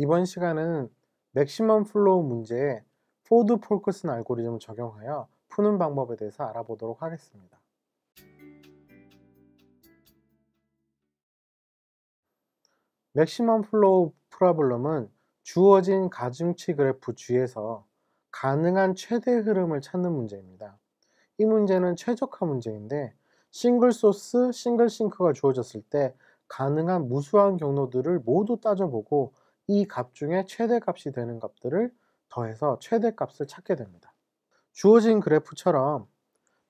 이번 시간은 맥시멈 플로우 문제에 포드 폴크슨 알고리즘을 적용하여 푸는 방법에 대해서 알아보도록 하겠습니다. 맥시멈 플로우 프라블럼은 주어진 가중치 그래프 G에서 가능한 최대 흐름을 찾는 문제입니다. 이 문제는 최적화 문제인데 싱글 소스, 싱글 싱크가 주어졌을 때 가능한 무수한 경로들을 모두 따져보고 이값 중에 최대값이 되는 값들을 더해서 최대값을 찾게 됩니다. 주어진 그래프처럼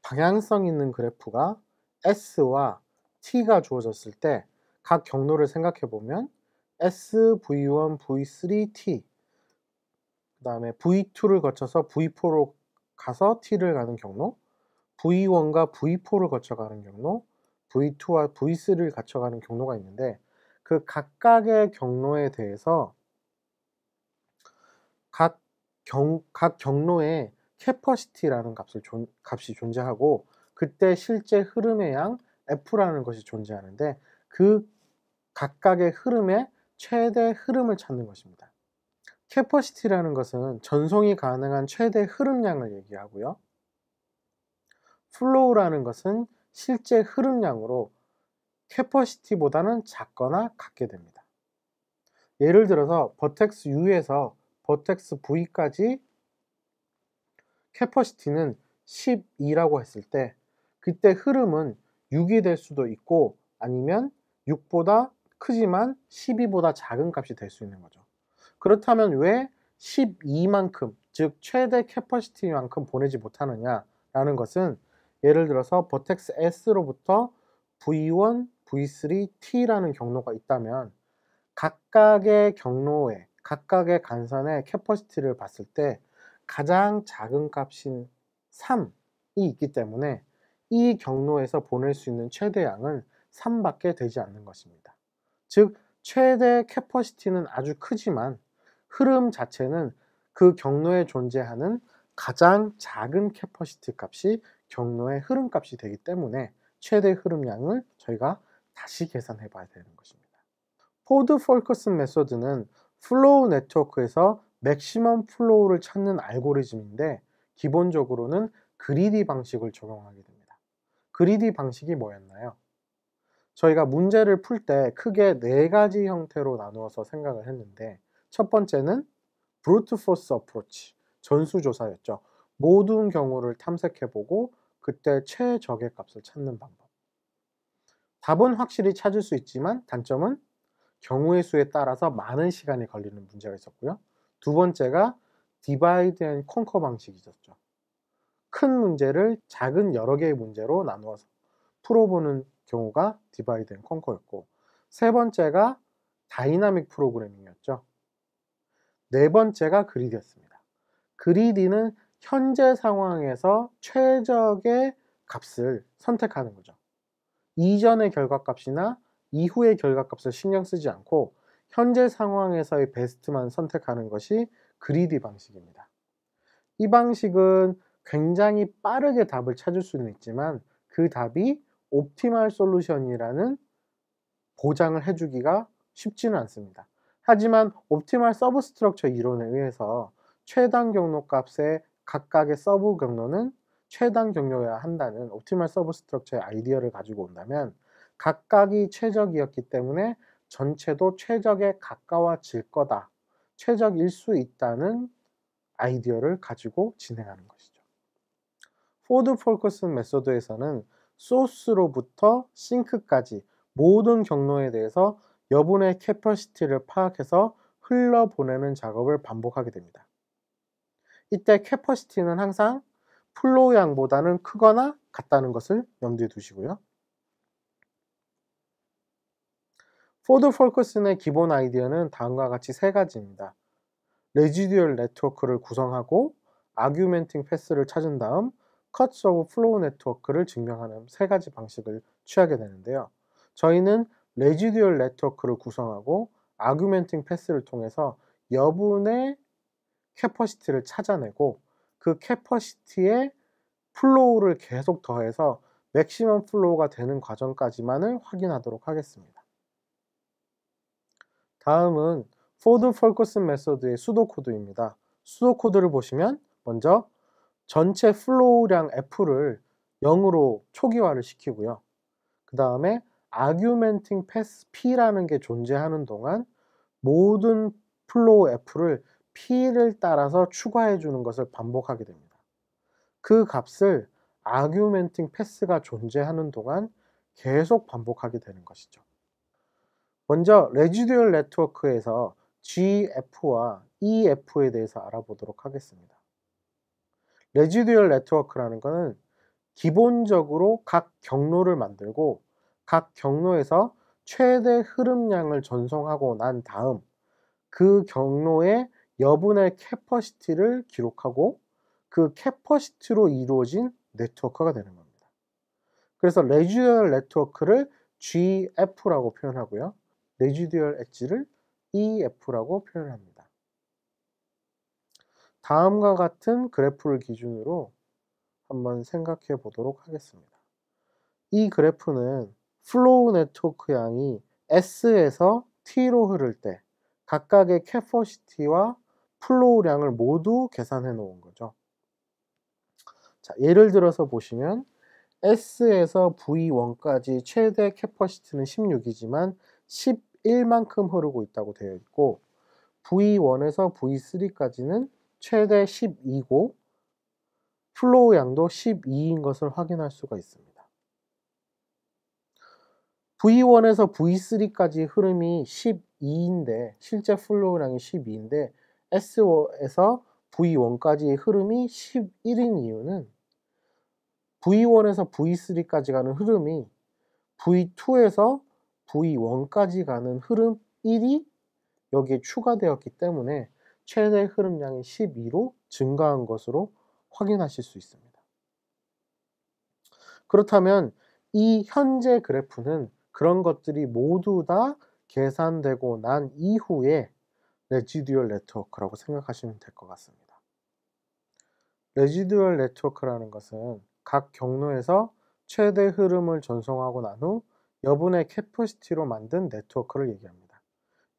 방향성 있는 그래프가 S와 T가 주어졌을 때 각 경로를 생각해 보면 S, V1, V3, T 그 다음에 V2를 거쳐서 V4로 가서 T를 가는 경로 V1과 V4를 거쳐가는 경로 V2와 V3를 거쳐가는 경로가 있는데 그 각각의 경로에 대해서 각, 경, 각 경로에 캐퍼시티라는 값을 존, 값이 존재하고 그때 실제 흐름의 양 F라는 것이 존재하는데 그 각각의 흐름의 최대 흐름을 찾는 것입니다. 캐퍼시티라는 것은 전송이 가능한 최대 흐름량을 얘기하고요. 플로우라는 것은 실제 흐름량으로 캐퍼시티보다는 작거나 같게 됩니다. 예를 들어서 버텍스 U에서 버텍스 V까지 캐퍼시티는 12라고 했을 때 그때 흐름은 6이 될 수도 있고 아니면 6보다 크지만 12보다 작은 값이 될 수 있는 거죠. 그렇다면 왜 12만큼 즉 최대 캐퍼시티만큼 보내지 못하느냐라는 것은 예를 들어서 버텍스 S로부터 V1, V3, T라는 경로가 있다면 각각의 경로에 각각의 간선의 캐퍼시티를 봤을 때 가장 작은 값인 3이 있기 때문에 이 경로에서 보낼 수 있는 최대양은 3밖에 되지 않는 것입니다. 즉 최대 캐퍼시티는 아주 크지만 흐름 자체는 그 경로에 존재하는 가장 작은 캐퍼시티 값이 경로의 흐름 값이 되기 때문에 최대 흐름량을 저희가 다시 계산해 봐야 되는 것입니다. 포드 폴커슨 메소드는 플로우 네트워크에서 맥시멈 플로우를 찾는 알고리즘인데 기본적으로는 그리디 방식을 적용하게 됩니다. 그리디 방식이 뭐였나요? 저희가 문제를 풀 때 크게 네 가지 형태로 나누어서 생각을 했는데 첫 번째는 브루트 포스 어프로치, 전수조사였죠. 모든 경우를 탐색해보고 그때 최적의 값을 찾는 방법. 답은 확실히 찾을 수 있지만 단점은 경우의 수에 따라서 많은 시간이 걸리는 문제가 있었고요. 두 번째가 디바이드 앤 콘커 방식이 있었죠. 큰 문제를 작은 여러 개의 문제로 나누어서 풀어보는 경우가 디바이드 앤 콘커였고 세 번째가 다이나믹 프로그래밍이었죠. 네 번째가 그리드였습니다. 그리디는 현재 상황에서 최적의 값을 선택하는 거죠. 이전의 결과값이나 이후의 결과값을 신경 쓰지 않고 현재 상황에서의 베스트만 선택하는 것이 그리디 방식입니다. 이 방식은 굉장히 빠르게 답을 찾을 수는 있지만 그 답이 옵티멀 솔루션이라는 보장을 해주기가 쉽지는 않습니다. 하지만 옵티멀 서브 스트럭처 이론에 의해서 최단 경로값의 각각의 서브 경로는 최단 경로여야 한다는 옵티멀 서브 스트럭처의 아이디어를 가지고 온다면 각각이 최적이었기 때문에 전체도 최적에 가까워질 거다. 최적일 수 있다는 아이디어를 가지고 진행하는 것이죠. 포드 폴커슨 메소드에서는 소스로부터 싱크까지 모든 경로에 대해서 여분의 캐퍼시티를 파악해서 흘러보내는 작업을 반복하게 됩니다. 이때 캐퍼시티는 항상 플로우 양보다는 크거나 같다는 것을 염두에 두시고요. 포드 폴커슨의 기본 아이디어는 다음과 같이 세 가지입니다. 레지듀얼 네트워크를 구성하고 아규멘팅 패스를 찾은 다음 컷스 오브 플로우 네트워크를 증명하는 세 가지 방식을 취하게 되는데요. 저희는 레지듀얼 네트워크를 구성하고 아규멘팅 패스를 통해서 여분의 캐퍼시티를 찾아내고 그 캐퍼시티에 플로우를 계속 더해서 맥시멈 플로우가 되는 과정까지만을 확인하도록 하겠습니다. 다음은 포드 펄커슨 메소드의 수도 코드입니다. 수도 코드를 보시면 먼저 전체 플로우량 F를 0으로 초기화를 시키고요. 그 다음에 argumenting p s P라는 게 존재하는 동안 모든 플로우 F를 p를 따라서 추가해 주는 것을 반복하게 됩니다. 그 값을 아규멘팅 패스가 존재하는 동안 계속 반복하게 되는 것이죠. 먼저 레지듀얼 네트워크에서 GF와 EF에 대해서 알아보도록 하겠습니다. 레지듀얼 네트워크라는 것은 기본적으로 각 경로를 만들고 각 경로에서 최대 흐름량을 전송하고 난 다음 그 경로에 여분의 캐퍼시티를 기록하고 그 캐퍼시티로 이루어진 네트워크가 되는 겁니다. 그래서 레지듀얼 네트워크를 GF라고 표현하고요. 레지듀얼 엣지를 EF라고 표현합니다. 다음과 같은 그래프를 기준으로 한번 생각해 보도록 하겠습니다. 이 그래프는 플로우 네트워크 양이 S에서 T로 흐를 때 각각의 캐퍼시티와 플로우량을 모두 계산해 놓은 거죠. 자, 예를 들어서 보시면 S에서 V1까지 최대 캐퍼시트는 16이지만 11만큼 흐르고 있다고 되어 있고 V1에서 V3까지는 최대 12고 플로우 양도 12인 것을 확인할 수가 있습니다. V1에서 V3까지 흐름이 12인데 실제 플로우량이 12인데 S1에서 V1까지의 흐름이 11인 이유는 V1에서 V3까지 가는 흐름이 V2에서 V1까지 가는 흐름 1이 여기에 추가되었기 때문에 최대 흐름량이 12로 증가한 것으로 확인하실 수 있습니다. 그렇다면 이 현재 그래프는 그런 것들이 모두 다 계산되고 난 이후에 레지듀얼 네트워크라고 생각하시면 될 것 같습니다. 레지듀얼 네트워크라는 것은 각 경로에서 최대 흐름을 전송하고 난 후 여분의 캐퍼시티로 만든 네트워크를 얘기합니다.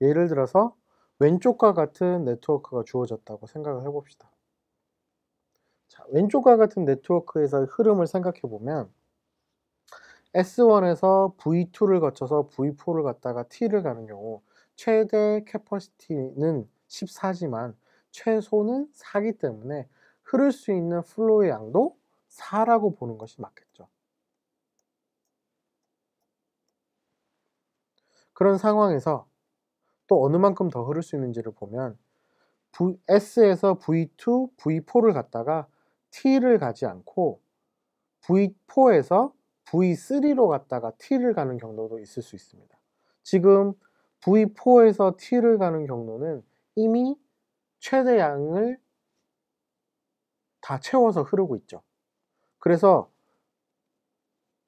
예를 들어서 왼쪽과 같은 네트워크가 주어졌다고 생각을 해봅시다. 자, 왼쪽과 같은 네트워크에서 흐름을 생각해보면 S1에서 V2를 거쳐서 V4를 갔다가 T를 가는 경우 최대 캐퍼시티는 14지만 최소는 4기 때문에 흐를 수 있는 플로의 양도 4라고 보는 것이 맞겠죠. 그런 상황에서 또 어느 만큼 더 흐를 수 있는지를 보면 v, S에서 V2, V4를 갔다가 T를 가지 않고 V4에서 V3로 갔다가 T를 가는 경로도 있을 수 있습니다. 지금 V4에서 T를 가는 경로는 이미 최대 양을 다 채워서 흐르고 있죠. 그래서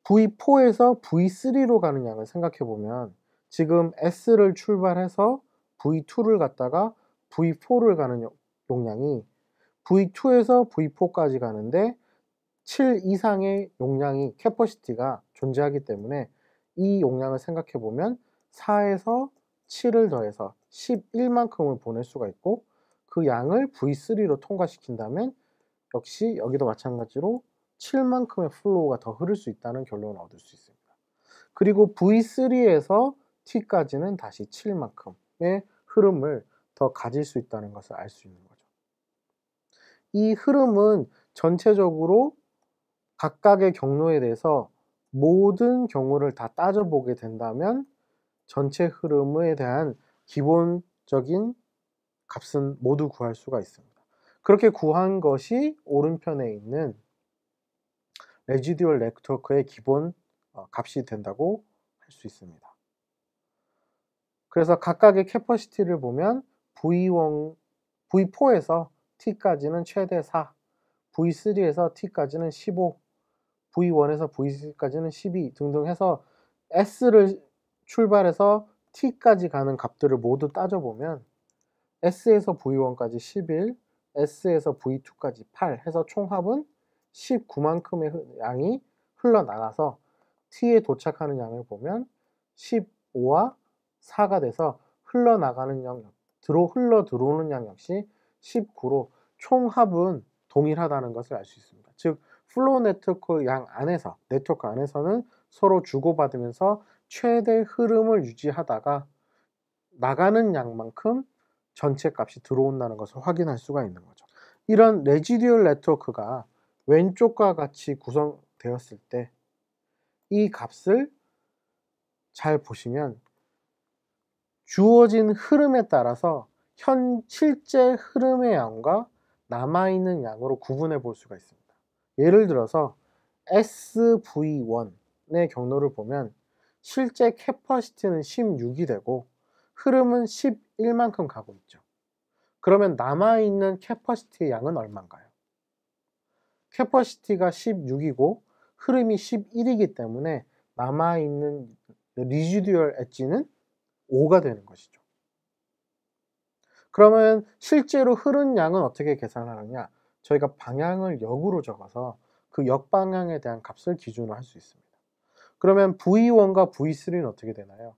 V4에서 V3로 가는 양을 생각해 보면 지금 S를 출발해서 V2를 갔다가 V4를 가는 용량이 V2에서 V4까지 가는데 7 이상의 용량이 캐퍼시티가 존재하기 때문에 이 용량을 생각해 보면 4에서 7을 더해서 11만큼을 보낼 수가 있고 그 양을 V3로 통과시킨다면 역시 여기도 마찬가지로 7만큼의 플로우가 더 흐를 수 있다는 결론을 얻을 수 있습니다. 그리고 V3에서 T까지는 다시 7만큼의 흐름을 더 가질 수 있다는 것을 알 수 있는 거죠. 이 흐름은 전체적으로 각각의 경로에 대해서 모든 경우를 다 따져보게 된다면 전체 흐름에 대한 기본적인 값은 모두 구할 수가 있습니다. 그렇게 구한 것이 오른편에 있는 레지듀얼 네트워크의 기본 어, 값이 된다고 할 수 있습니다. 그래서 각각의 캐퍼시티를 보면 V1, V4에서 T까지는 최대 4, V3에서 T까지는 15, V1에서 V3까지는 12 등등 해서 S를 출발해서 t까지 가는 값들을 모두 따져보면 s에서 v1까지 11, s에서 v2까지 8 해서 총합은 19만큼의 양이 흘러나가서 t에 도착하는 양을 보면 15와 4가 돼서 흘러나가는 양, 들어 흘러 들어오는 양 역시 19로 총합은 동일하다는 것을 알 수 있습니다. 즉 플로우 네트워크 양 안에서 네트워크 안에서는 서로 주고받으면서 최대 흐름을 유지하다가 나가는 양만큼 전체 값이 들어온다는 것을 확인할 수가 있는 거죠. 이런 레지듀얼 네트워크가 왼쪽과 같이 구성되었을 때 이 값을 잘 보시면 주어진 흐름에 따라서 현 실제 흐름의 양과 남아있는 양으로 구분해 볼 수가 있습니다. 예를 들어서 SV1의 경로를 보면 실제 캐퍼시티는 16이 되고 흐름은 11만큼 가고 있죠. 그러면 남아있는 캐퍼시티의 양은 얼마인가요? 캐퍼시티가 16이고 흐름이 11이기 때문에 남아있는 리지듀얼 엣지는 5가 되는 것이죠. 그러면 실제로 흐른 양은 어떻게 계산하느냐? 저희가 방향을 역으로 적어서 그 역방향에 대한 값을 기준으로 할 수 있습니다. 그러면 V1과 V3는 어떻게 되나요?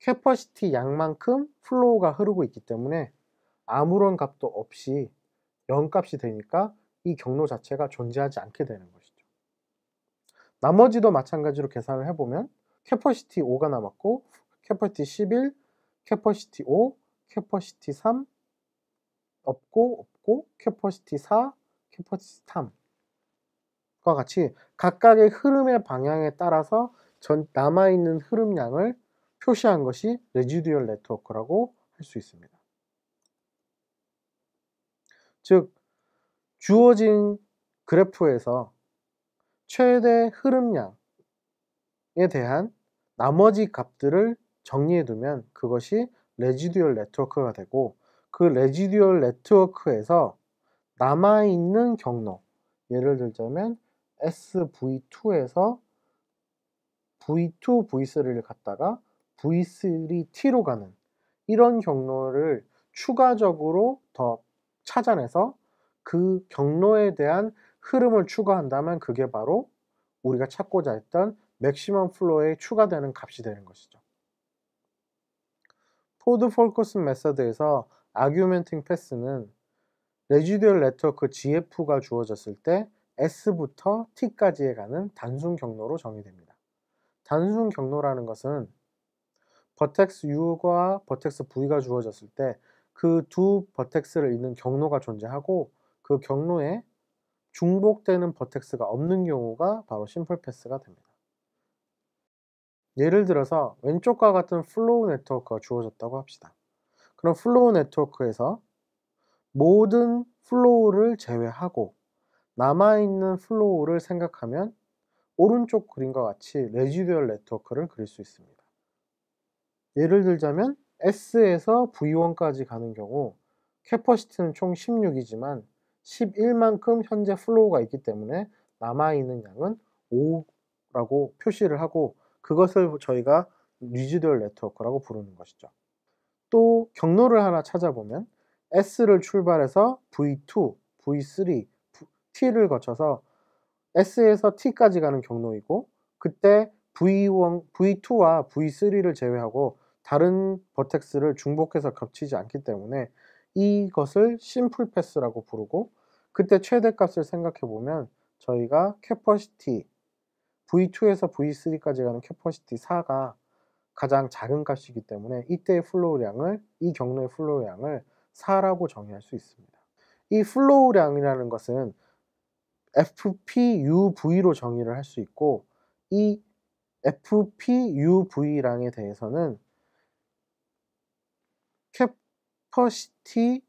캐퍼시티 양만큼 플로우가 흐르고 있기 때문에 아무런 값도 없이 0값이 되니까 이 경로 자체가 존재하지 않게 되는 것이죠. 나머지도 마찬가지로 계산을 해보면 캐퍼시티 5가 남았고 캐퍼시티 11, 캐퍼시티 5, 캐퍼시티 3 없고 없고 캐퍼시티 4, 캐퍼시티 3과 같이 각각의 흐름의 방향에 따라서 전 남아있는 흐름량을 표시한 것이 레지듀얼 네트워크라고 할 수 있습니다. 즉, 주어진 그래프에서 최대 흐름량에 대한 나머지 값들을 정리해두면 그것이 레지듀얼 네트워크가 되고 그 레지듀얼 네트워크에서 남아있는 경로 예를 들자면 SV2에서 V2, V3를 갔다가 V3T로 가는 이런 경로를 추가적으로 더 찾아내서 그 경로에 대한 흐름을 추가한다면 그게 바로 우리가 찾고자 했던 맥시멈 플로어에 추가되는 값이 되는 것이죠. 포드 폴커슨 메서드에서 아규멘팅 패스는 레지듀얼 네트워크 GF가 주어졌을 때 S부터 T까지에 가는 단순 경로로 정의됩니다. 단순 경로라는 것은 버텍스 U와 버텍스 V가 주어졌을 때 그 두 버텍스를 잇는 경로가 존재하고 그 경로에 중복되는 버텍스가 없는 경우가 바로 심플 패스가 됩니다. 예를 들어서 왼쪽과 같은 플로우 네트워크가 주어졌다고 합시다. 그럼 플로우 네트워크에서 모든 플로우를 제외하고 남아있는 플로우를 생각하면 오른쪽 그림과 같이 레지듀얼 네트워크를 그릴 수 있습니다. 예를 들자면 S에서 V1까지 가는 경우 캐퍼시티는 총 16이지만 11만큼 현재 플로우가 있기 때문에 남아있는 양은 5라고 표시를 하고 그것을 저희가 리지듀얼 네트워크라고 부르는 것이죠. 또 경로를 하나 찾아보면 S를 출발해서 V2, V3, T를 거쳐서 S에서 T까지 가는 경로이고 그때 V1, V2와 V3를 제외하고 다른 버텍스를 중복해서 겹치지 않기 때문에 이것을 심플 패스라고 부르고 그때 최대값을 생각해 보면 저희가 캐퍼시티 V2에서 V3까지 가는 캐퍼시티 4가 가장 작은 값이기 때문에 이때의 플로우량을 이 경로의 플로우량을 4라고 정의할 수 있습니다. 이 플로우량이라는 것은 FPUV로 정의를 할 수 있고 이 f p u v 랑에 대해서는 캐퍼시티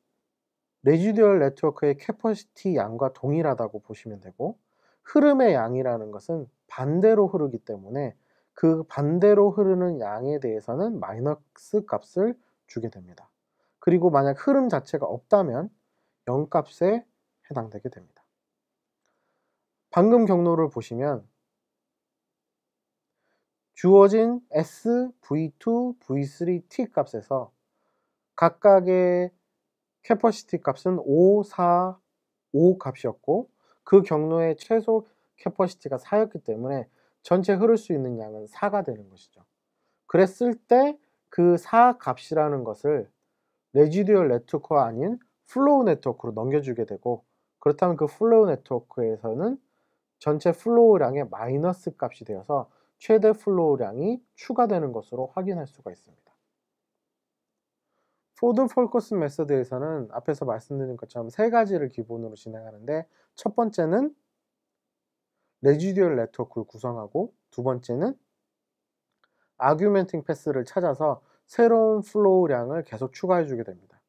레지듀얼 네트워크의 캐퍼시티 양과 동일하다고 보시면 되고 흐름의 양이라는 것은 반대로 흐르기 때문에 그 반대로 흐르는 양에 대해서는 마이너스 값을 주게 됩니다. 그리고 만약 흐름 자체가 없다면 0값에 해당되게 됩니다. 방금 경로를 보시면 주어진 S, V2, V3, T 값에서 각각의 캐퍼시티 값은 5, 4, 5 값이었고 그 경로의 최소 캐퍼시티가 4였기 때문에 전체 흐를 수 있는 양은 4가 되는 것이죠. 그랬을 때 그 4 값이라는 것을 레지듀얼 네트워크가 아닌 플로우 네트워크로 넘겨주게 되고 그렇다면 그 플로우 네트워크에서는 전체 플로우량의 마이너스 값이 되어서 최대 플로우량이 추가되는 것으로 확인할 수가 있습니다. 포드 폴커스 메서드에서는 앞에서 말씀드린 것처럼 세 가지를 기본으로 진행하는데 첫 번째는 레지듀얼 네트워크를 구성하고 두 번째는 아규멘팅 패스를 찾아서 새로운 플로우량을 계속 추가해 주게 됩니다.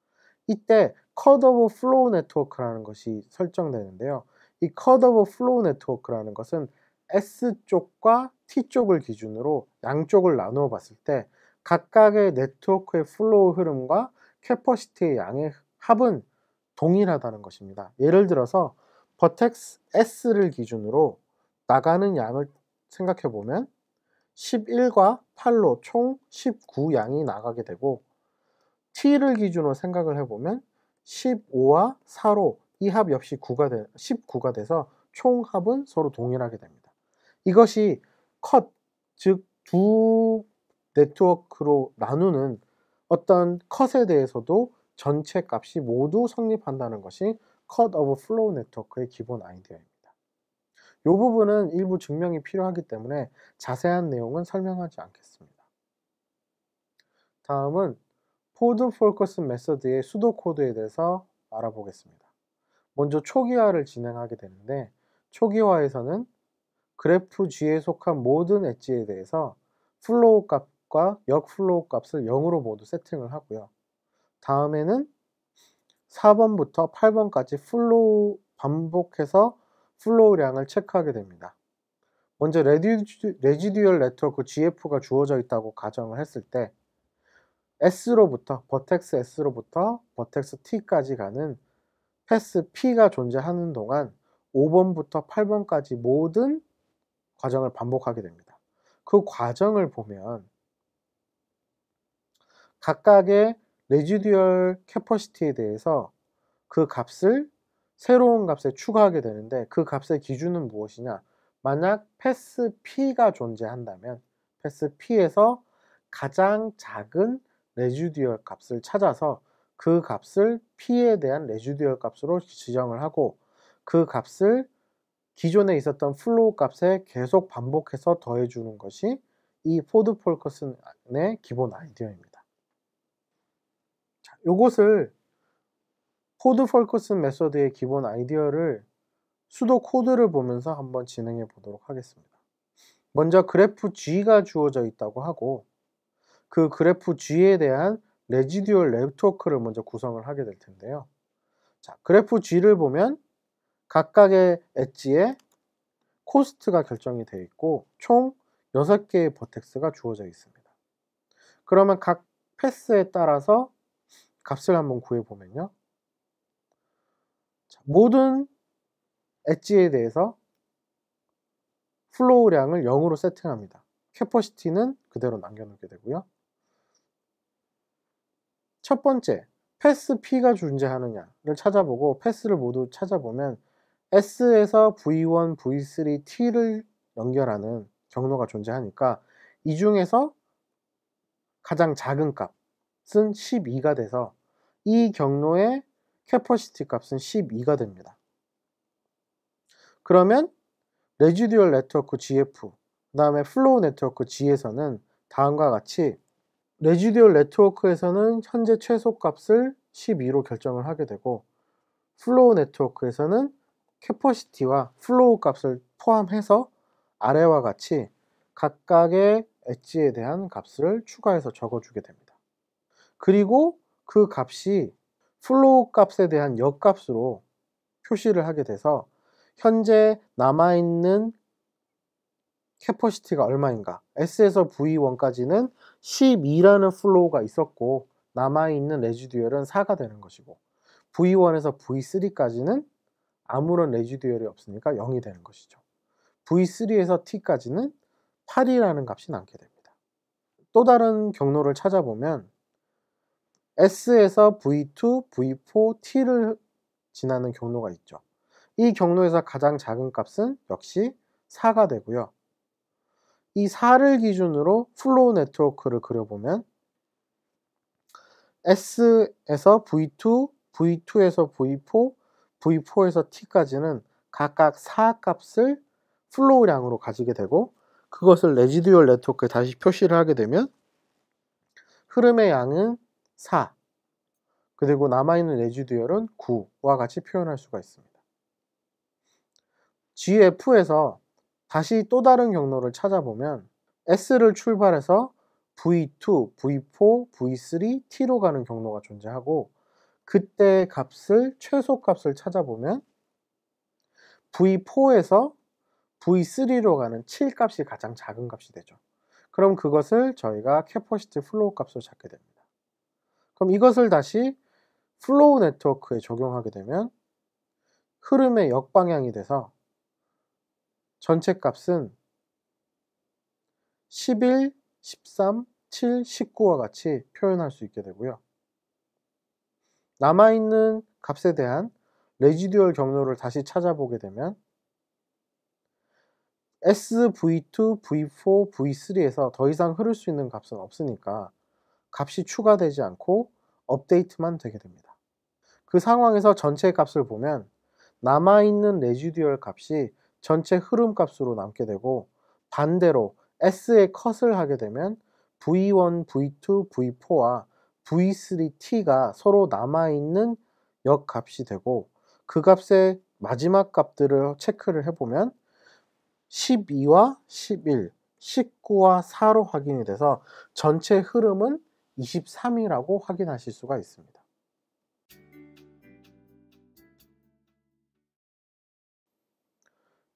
이때 컷오브 플로우 네트워크라는 것이 설정되는데요. 이 컷오버 플로우 네트워크라는 것은 S쪽과 T쪽을 기준으로 양쪽을 나누어 봤을 때 각각의 네트워크의 플로우 흐름과 캐퍼시티의 양의 합은 동일하다는 것입니다. 예를 들어서 버텍스 S를 기준으로 나가는 양을 생각해 보면 11과 8로 총 19양이 나가게 되고 T를 기준으로 생각을 해보면 15와 4로 이합 역시 9가 되, 19가 돼서 총합은 서로 동일하게 됩니다. 이것이 컷, 즉 두 네트워크로 나누는 어떤 컷에 대해서도 전체 값이 모두 성립한다는 것이 컷 오브 플로우 네트워크의 기본 아이디어입니다. 이 부분은 일부 증명이 필요하기 때문에 자세한 내용은 설명하지 않겠습니다. 다음은 포드 폴커스 메서드의 수도 코드에 대해서 알아보겠습니다. 먼저 초기화를 진행하게 되는데 초기화에서는 그래프 G에 속한 모든 엣지에 대해서 플로우 값과 역플로우 값을 0으로 모두 세팅을 하고요. 다음에는 4번부터 8번까지 플로우 반복해서 플로우량을 체크하게 됩니다. 먼저 레지듀얼 네트워크 GF가 주어져 있다고 가정을 했을 때 S로부터 버텍스 S로부터 버텍스 T까지 가는 패스 P가 존재하는 동안 5번부터 8번까지 모든 과정을 반복하게 됩니다. 그 과정을 보면 각각의 레지듀얼 캐퍼시티에 대해서 그 값을 새로운 값에 추가하게 되는데 그 값의 기준은 무엇이냐? 만약 패스 P가 존재한다면 패스 P에서 가장 작은 레지듀얼 값을 찾아서 그 값을 P에 대한 레지듀얼 값으로 지정을 하고 그 값을 기존에 있었던 플로우 값에 계속 반복해서 더해주는 것이 이 포드 폴커슨의 기본 아이디어입니다. 자, 이것을 포드 폴커슨 메소드의 기본 아이디어를 수도 코드를 보면서 한번 진행해 보도록 하겠습니다. 먼저 그래프 G가 주어져 있다고 하고 그 그래프 G에 대한 레지듀얼 네트워크를 먼저 구성을 하게 될 텐데요. 자, 그래프 G를 보면 각각의 엣지에 코스트가 결정이 되어 있고 총 6개의 버텍스가 주어져 있습니다. 그러면 각 패스에 따라서 값을 한번 구해보면요. 자, 모든 엣지에 대해서 플로우량을 0으로 세팅합니다. 캐퍼시티는 그대로 남겨놓게 되고요. 첫 번째, 패스 P가 존재하느냐를 찾아보고 패스를 모두 찾아보면 S에서 V1, V3, T를 연결하는 경로가 존재하니까 이 중에서 가장 작은 값은 12가 돼서 이 경로의 캐퍼시티 값은 12가 됩니다. 그러면 레지듀얼 네트워크 GF, 그 다음에 플로우 네트워크 G에서는 다음과 같이 레지듀얼 네트워크에서는 현재 최소값을 12로 결정을 하게 되고 플로우 네트워크에서는 캐퍼시티와 플로우 값을 포함해서 아래와 같이 각각의 엣지에 대한 값을 추가해서 적어주게 됩니다. 그리고 그 값이 플로우 값에 대한 역값으로 표시를 하게 돼서 현재 남아있는 캐퍼시티가 얼마인가 S에서 V1까지는 12라는 플로우가 있었고 남아있는 레지듀얼은 4가 되는 것이고 V1에서 V3까지는 아무런 레지듀얼이 없으니까 0이 되는 것이죠. V3에서 T까지는 8이라는 값이 남게 됩니다. 또 다른 경로를 찾아보면 S에서 V2, V4, T를 지나는 경로가 있죠. 이 경로에서 가장 작은 값은 역시 4가 되고요. 이 4를 기준으로 플로우 네트워크를 그려보면 S에서 V2, V2에서 V4, V4에서 T까지는 각각 4값을 플로우량으로 가지게 되고 그것을 레지듀얼 네트워크에 다시 표시를 하게 되면 흐름의 양은 4 그리고 남아있는 레지듀얼은 9와 같이 표현할 수가 있습니다. GF에서 다시 또 다른 경로를 찾아보면 S를 출발해서 V2, V4, V3, T로 가는 경로가 존재하고 그때 값을 최소값을 찾아보면 V4에서 V3로 가는 7값이 가장 작은 값이 되죠. 그럼 그것을 저희가 캐퍼시티 플로우 값으로 잡게 됩니다. 그럼 이것을 다시 플로우 네트워크에 적용하게 되면 흐름의 역방향이 돼서 전체 값은 11, 13, 7, 19와 같이 표현할 수 있게 되고요. 남아있는 값에 대한 레지듀얼 경로를 다시 찾아보게 되면 SV2, V4, V3에서 더 이상 흐를 수 있는 값은 없으니까 값이 추가되지 않고 업데이트만 되게 됩니다. 그 상황에서 전체 값을 보면 남아있는 레지듀얼 값이 전체 흐름 값으로 남게 되고 반대로 S의 컷을 하게 되면 V1, V2, V4와 V3T가 서로 남아있는 역값이 되고 그 값의 마지막 값들을 체크를 해보면 12와 11, 19와 4로 확인이 돼서 전체 흐름은 23이라고 확인하실 수가 있습니다.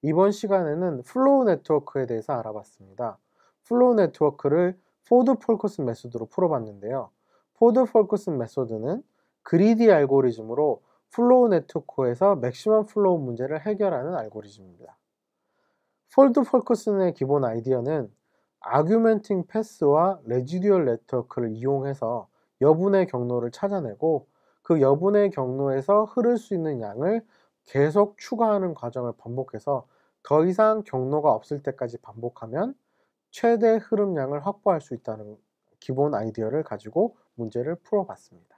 이번 시간에는 플로우 네트워크에 대해서 알아봤습니다. 플로우 네트워크를 포드 폴커슨 메소드로 풀어봤는데요. 포드 폴커슨 메소드는 그리디 알고리즘으로 플로우 네트워크에서 맥시멈 플로우 문제를 해결하는 알고리즘입니다. 폴드 폴커슨의 기본 아이디어는 아규멘팅 패스와 레지듀얼 네트워크를 이용해서 여분의 경로를 찾아내고 그 여분의 경로에서 흐를 수 있는 양을 계속 추가하는 과정을 반복해서 더 이상 경로가 없을 때까지 반복하면 최대 흐름량을 확보할 수 있다는 기본 아이디어를 가지고 문제를 풀어봤습니다.